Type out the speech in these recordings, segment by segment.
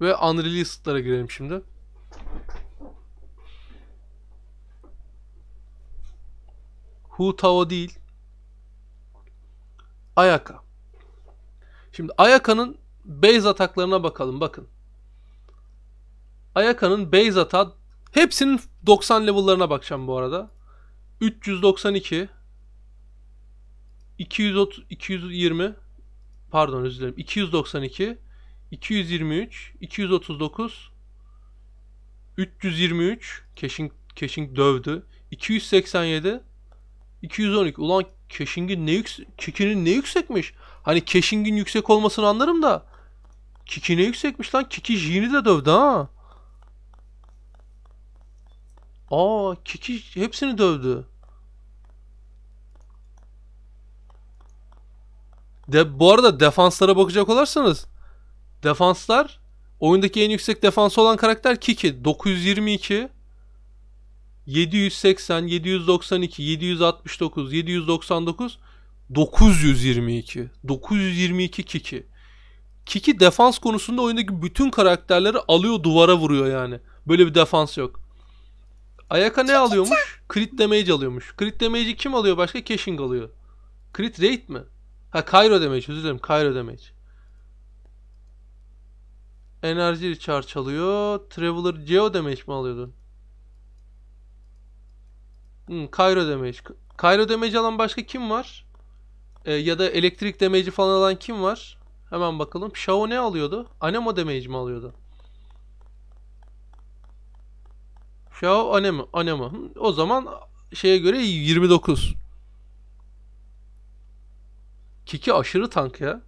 Ve unreleased'lara girelim şimdi. Hu Tao değil. Ayaka. Şimdi Ayaka'nın base ataklarına bakalım bakın. Ayaka'nın base atağı hepsinin 90 level'larına bakacağım bu arada. 392 230 220 pardon özür dilerim 292 223, 239, 323 keşin keşin dövdü. 287 212. Ulan Keşing'in ne yüksek Kiki'nin ne yüksekmiş? Hani Keşing'in yüksek olmasını anlarım da Kiki ne yüksekmiş lan? Kiki Jin'i de dövdü ha. Aa Kiki hepsini dövdü. De bu arada defanslara bakacak olarsanız Defanslar oyundaki en yüksek defansı olan karakter Kiki 922 780, 792, 769, 799, 922. 922 Kiki. Kiki defans konusunda oyundaki bütün karakterleri alıyor duvara vuruyor yani. Böyle bir defans yok. Ayaka ne alıyormuş? Crit damage alıyormuş. Crit damage'i kim alıyor başka? Keşing alıyor. Crit rate mi? Ha Cairo damage özür dilerim. Cairo damage. Enerji Recharge çalıyor. Traveler Geo damage mi alıyordu? Hmm, Cairo damage. Cairo damage alan başka kim var? Ee, ya da elektrik damage'i falan alan kim var? Hemen bakalım. Shao ne alıyordu? Anemo damage mi alıyordu? Shao Anemo. Anemo. Hmm, o zaman şeye göre 29. Kiki aşırı tank ya.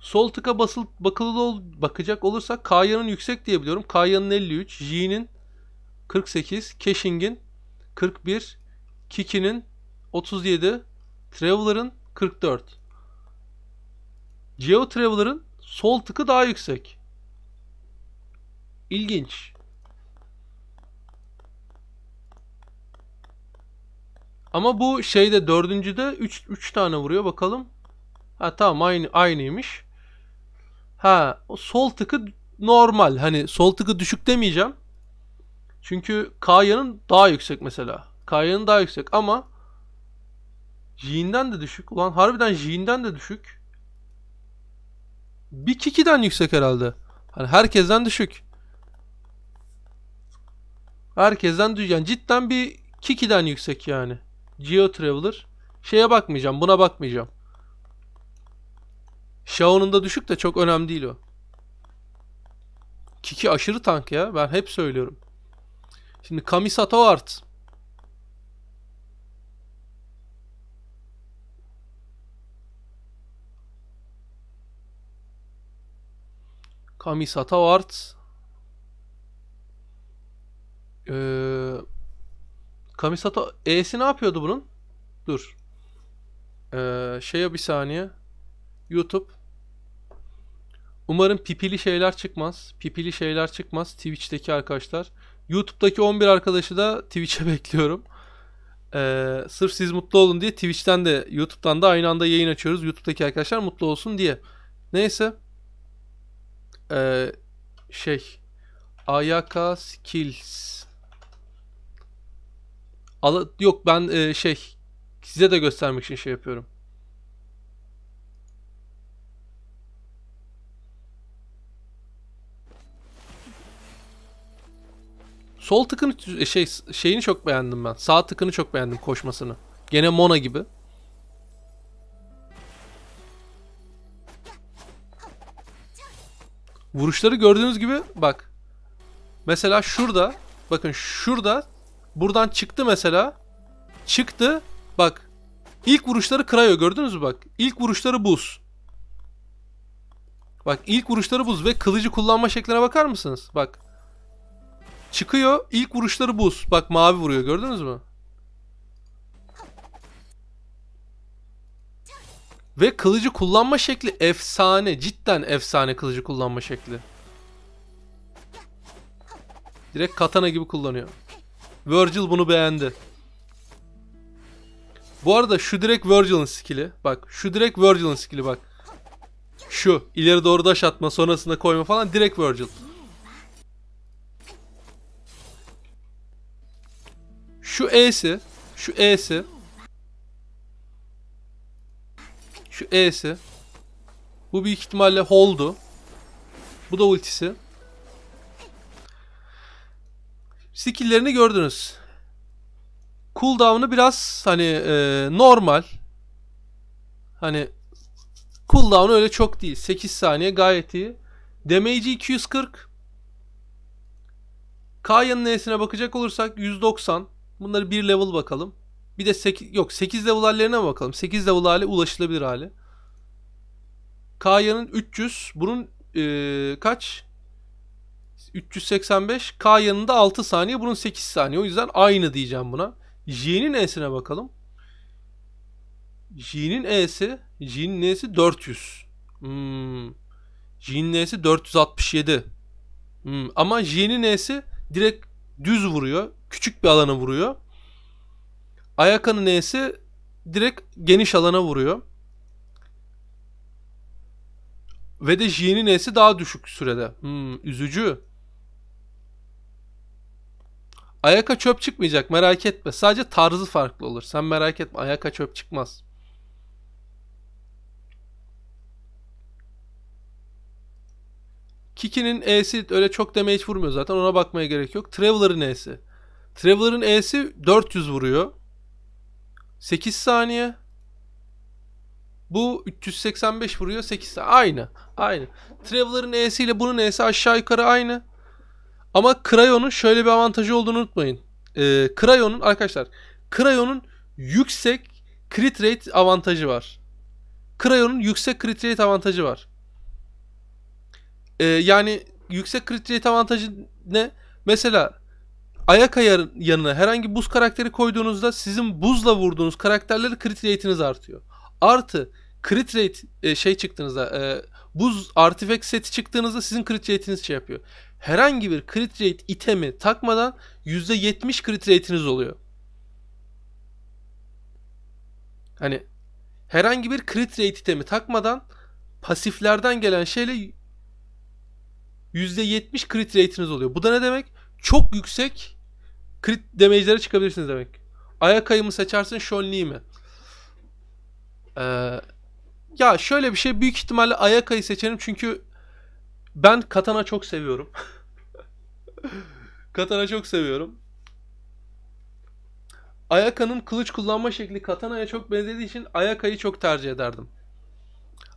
Sol tıka basıl, bakılı ol, bakacak olursak Kaya'nın yüksek diye biliyorum. Kaya'nın 53, J'nin 48, Cashing'in 41, Kiki'nin 37, Traveler'ın 44. Geo Traveler'ın sol tıkı daha yüksek. İlginç. Ama bu şeyde dördüncüde 3 3 tane vuruyor bakalım. Ha tamam aynı aynıymış. Ha sol tıkı normal. Hani sol tıkı düşük demeyeceğim. Çünkü Kaya'nın daha yüksek mesela. Kaya'nın daha yüksek ama Jin'den de düşük. Ulan harbiden Jin'den de düşük. Bir Kiki'den yüksek herhalde. Hani herkesten düşük. Herkesten düşük. Yani cidden bir Kiki'den yüksek yani. Geo Traveler. Şeye bakmayacağım. Buna bakmayacağım. Shao'nun da düşük de çok önemli değil o. Kiki aşırı tank ya. Ben hep söylüyorum. Şimdi Kamisato art. Kamisato art. Ee, Kamisato E'si ne yapıyordu bunun? Dur. Ee, şeye bir saniye. YouTube. Umarım pipili şeyler çıkmaz. Pipili şeyler çıkmaz Twitch'teki arkadaşlar. YouTube'daki 11 arkadaşı da Twitch'e bekliyorum. Ee, sırf siz mutlu olun diye Twitch'ten de YouTube'dan da aynı anda yayın açıyoruz. YouTube'daki arkadaşlar mutlu olsun diye. Neyse. Ee, şey. Ayaka Skills. Al, yok ben e, şey size de göstermek için şey yapıyorum. Sol tıkını e, şey şeyini çok beğendim ben. Sağ tıkını çok beğendim koşmasını. Gene Mona gibi. Vuruşları gördüğünüz gibi bak. Mesela şurada bakın şurada buradan çıktı mesela. Çıktı. Bak. İlk vuruşları Krayo gördünüz mü bak. İlk vuruşları buz. Bak ilk vuruşları buz ve kılıcı kullanma şekline bakar mısınız? Bak Çıkıyor. İlk vuruşları buz. Bak mavi vuruyor gördünüz mü? Ve kılıcı kullanma şekli efsane. Cidden efsane kılıcı kullanma şekli. Direkt katana gibi kullanıyor. Virgil bunu beğendi. Bu arada şu direkt Virgil'ın skill'i. Bak şu direkt Virgil'ın skill'i bak. Şu ileri doğru daş atma sonrasında koyma falan direkt Virgil. Şu E'si. Şu E'si. Şu E'si. Bu büyük ihtimalle Hold'u. Bu da ultisi. Skill'lerini gördünüz. Cooldown'u biraz hani e, normal. Hani cooldown'u öyle çok değil. 8 saniye gayet iyi. Damage'i 240. Kaya'nın E'sine bakacak olursak 190. Bunları bir level bakalım. Bir de 8 yok 8 level hallerine bakalım. 8 level hali ulaşılabilir hali. Kaya'nın 300. Bunun ee, kaç? 385. Kaya'nın da 6 saniye. Bunun 8 saniye. O yüzden aynı diyeceğim buna. J'nin E'sine bakalım. J'nin E'si J'nin E'si 400. Hmm. J'nin E'si 467. Hmm. Ama J'nin E'si direkt düz vuruyor küçük bir alana vuruyor. Ayakan'ın esi direkt geniş alana vuruyor. Ve de J'nin esi daha düşük sürede. Hmm, üzücü. Ayaka çöp çıkmayacak merak etme. Sadece tarzı farklı olur. Sen merak etme Ayaka çöp çıkmaz. Kiki'nin E'si öyle çok damage vurmuyor zaten ona bakmaya gerek yok. Traveler'ın E'si. Traveler'ın E'si 400 vuruyor. 8 saniye. Bu 385 vuruyor 8 saniye. Aynı. Aynı. Traveler'ın E'si ile bunun E'si aşağı yukarı aynı. Ama Crayon'un şöyle bir avantajı olduğunu unutmayın. Ee, Crayon'un arkadaşlar Crayon'un yüksek crit rate avantajı var. Crayon'un yüksek crit rate avantajı var. Ee, yani yüksek crit rate avantajı ne? Mesela ayak yanına herhangi buz karakteri koyduğunuzda sizin buzla vurduğunuz karakterleri crit rate'iniz artıyor. Artı crit rate e, şey çıktığınızda e, buz artifact seti çıktığınızda sizin crit rate'iniz şey yapıyor. Herhangi bir crit rate itemi takmadan %70 crit rate'iniz oluyor. Hani herhangi bir crit rate itemi takmadan pasiflerden gelen şeyle %70 crit rate'iniz oluyor. Bu da ne demek? Çok yüksek Crit damage'lere çıkabilirsiniz demek. Ayak mı seçersin Shonli mi? Ee, ya şöyle bir şey büyük ihtimalle Ayak Ayaka'yı seçerim çünkü ben Katana çok seviyorum. katana çok seviyorum. Ayaka'nın kılıç kullanma şekli Katana'ya çok benzediği için Ayaka'yı çok tercih ederdim.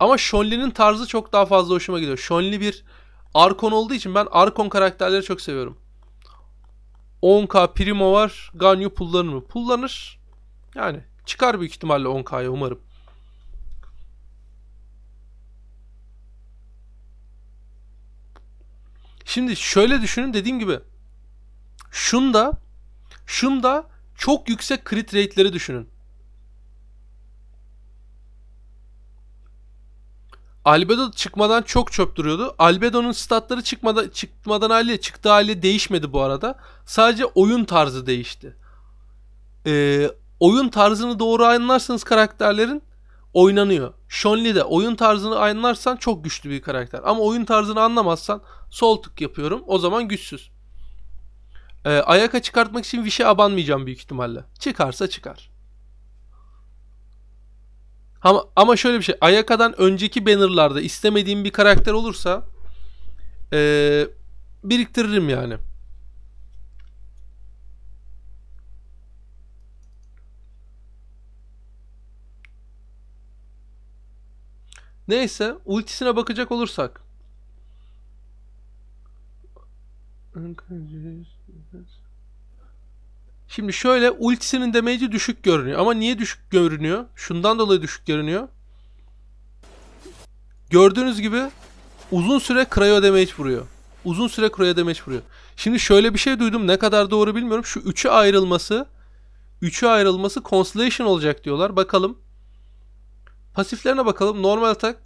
Ama Shonli'nin tarzı çok daha fazla hoşuma gidiyor. Shonli bir Arkon olduğu için ben Arkon karakterleri çok seviyorum. 10k Primo var. Ganyu pullanır mı? Pullanır. Yani çıkar büyük ihtimalle 10k'ya umarım. Şimdi şöyle düşünün dediğim gibi. Şunda şunda çok yüksek crit rate'leri düşünün. Albedo çıkmadan çok çöp duruyordu. Albedo'nun statları çıkmadan, çıkmadan hali çıktığı hali değişmedi bu arada. Sadece oyun tarzı değişti. Ee, oyun tarzını doğru anlarsanız karakterlerin oynanıyor. Shonli de oyun tarzını anlarsan çok güçlü bir karakter. Ama oyun tarzını anlamazsan sol tık yapıyorum. O zaman güçsüz. Ee, Ayaka çıkartmak için Viş'e abanmayacağım büyük ihtimalle. Çıkarsa çıkar. Ama, ama şöyle bir şey. Ayaka'dan önceki bannerlarda istemediğim bir karakter olursa ee, biriktiririm yani. Neyse ultisine bakacak olursak. Şimdi şöyle ultisinin damage'i düşük görünüyor. Ama niye düşük görünüyor? Şundan dolayı düşük görünüyor. Gördüğünüz gibi uzun süre Cryo damage vuruyor. Uzun süre Cryo damage vuruyor. Şimdi şöyle bir şey duydum. Ne kadar doğru bilmiyorum. Şu üçü ayrılması üçü ayrılması Constellation olacak diyorlar. Bakalım. Pasiflerine bakalım. Normal tak.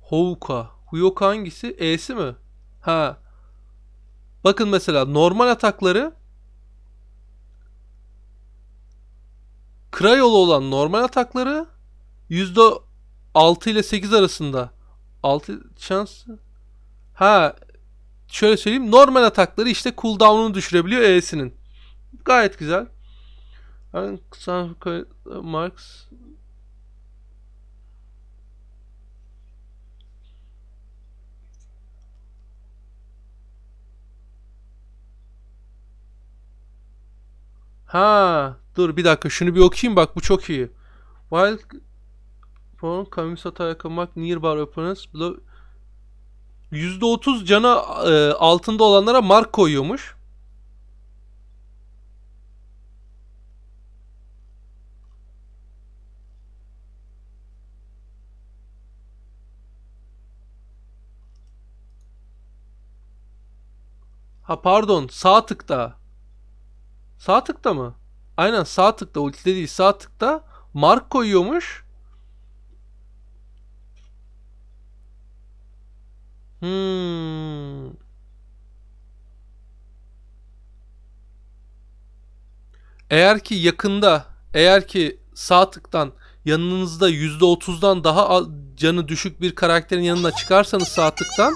Houka Huyoka hangisi? E'si mi? Ha. Bakın mesela normal atakları Krayolu olan normal atakları %6 ile 8 arasında 6 şans ha şöyle söyleyeyim normal atakları işte cooldown'unu düşürebiliyor E'sinin. Gayet güzel. Marks Ha, dur bir dakika şunu bir okuyayım bak bu çok iyi. While porn coming sataya yakınmak nearby Bar blow %30 cana e, altında olanlara mark koyuyormuş. Ha pardon sağ tıkta. Sağ tıkta mı? Aynen sağ tıkta ultide değil sağ tıkta mark koyuyormuş. Hmm. Eğer ki yakında eğer ki sağ tıktan yanınızda %30'dan daha canı düşük bir karakterin yanına çıkarsanız sağ tıktan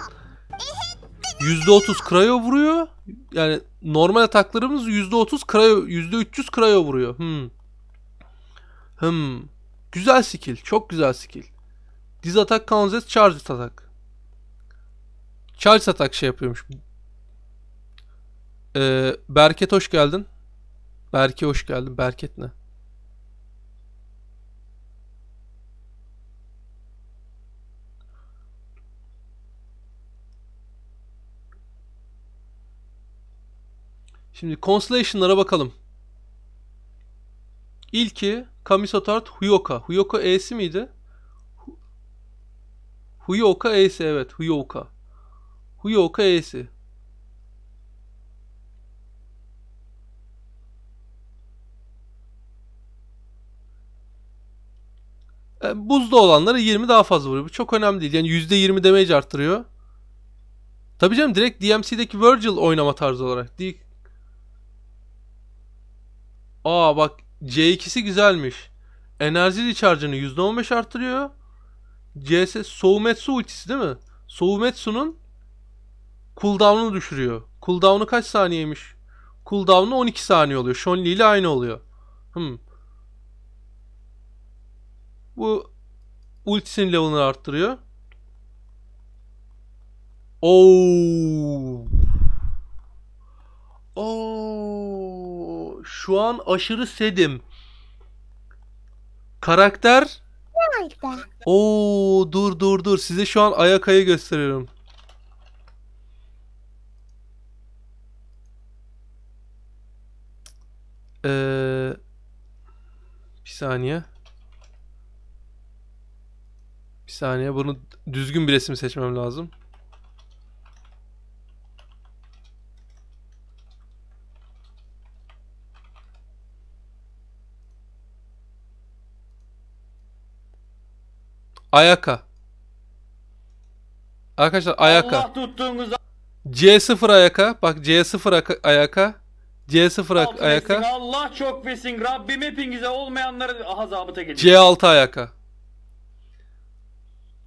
%30 Krayo vuruyor yani normal ataklarımız %30 Krayo, %300 Krayo vuruyor. Hmm. Hmm. Güzel skill. Çok güzel skill. Diz atak counts charge atak. Charge atak şey yapıyormuş. Ee, Berket hoş geldin. Berke hoş geldin. Berket ne? Şimdi Constellation'lara bakalım. İlki Kamisotart Huyoka. Huyoka E'si miydi? Huyoka E'si evet. Huyoka. Huyoka E'si. E, buzda olanları 20 daha fazla vuruyor. Bu çok önemli değil. Yani %20 damage arttırıyor. Tabii canım direkt DMC'deki Virgil oynama tarzı olarak. Aa bak C2'si güzelmiş. Enerji recharge'ını %15 artırıyor. CS Soumetsu ultisi değil mi? Soumetsu'nun cooldown'unu düşürüyor. Cooldown'u kaç saniyeymiş? Cooldown'u 12 saniye oluyor. chun ile aynı oluyor. Hmm. Bu ultisinin level'ını arttırıyor. Oo. Oo şu an aşırı sedim. Karakter? Nerede? Oo dur dur dur. Size şu an ayak Ayaka'yı gösteriyorum. Ee, bir saniye. Bir saniye. Bunu düzgün bir resim seçmem lazım. Ayaka. Arkadaşlar Ayaka. Allah tuttuğunuz C0 Ayaka. Bak C0 Ayaka. C0 Altı Ayaka. Besin, Allah çok besin. Rabbim hepinize olmayanları azabıta gelir. C6 Ayaka.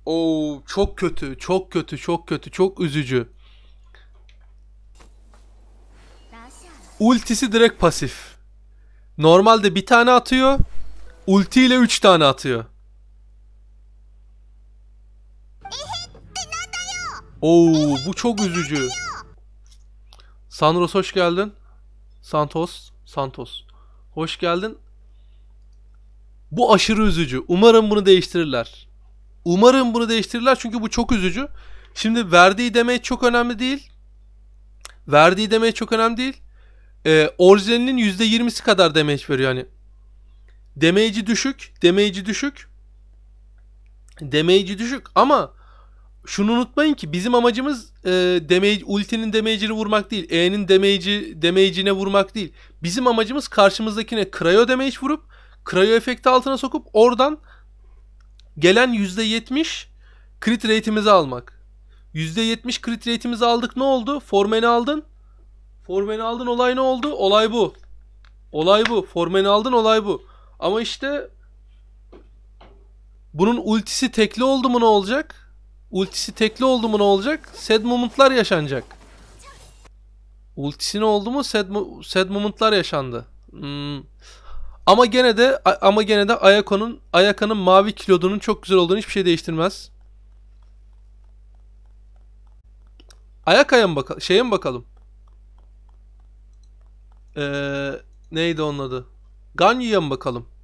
Oo çok kötü, çok kötü, çok kötü, çok üzücü. Ultisi direkt pasif. Normalde bir tane atıyor. Ultiyle üç tane atıyor. Oo bu çok üzücü. Sanros hoş geldin. Santos. Santos. Hoş geldin. Bu aşırı üzücü. Umarım bunu değiştirirler. Umarım bunu değiştirirler çünkü bu çok üzücü. Şimdi verdiği demeç çok önemli değil. Verdiği demeç çok önemli değil. Ee, orijinalinin %20'si kadar demeç veriyor yani. Demeyici düşük, demeyici düşük. Demeyici düşük ama şunu unutmayın ki bizim amacımız e, damage, ultinin damage'ini vurmak değil. E'nin damage'i damage'ine vurmak değil. Bizim amacımız karşımızdakine cryo damage vurup cryo efekti altına sokup oradan gelen %70 crit rate'imizi almak. %70 crit rate'imizi aldık ne oldu? Formen'i aldın. Formen'i aldın olay ne oldu? Olay bu. Olay bu. Formen'i aldın olay bu. Ama işte bunun ultisi tekli oldu mu ne olacak? Ultisi tekli oldu mu ne olacak? Sad momentlar yaşanacak. Ultisi ne oldu mu? Sad, mo sad momentlar yaşandı. Hmm. Ama gene de ama gene de Ayako'nun Ayaka'nın mavi kilodunun çok güzel olduğunu hiçbir şey değiştirmez. Ayaka'ya mı bakalım? Şeye mi bakalım? Ee, neydi onun adı? Ganyu'ya mı bakalım?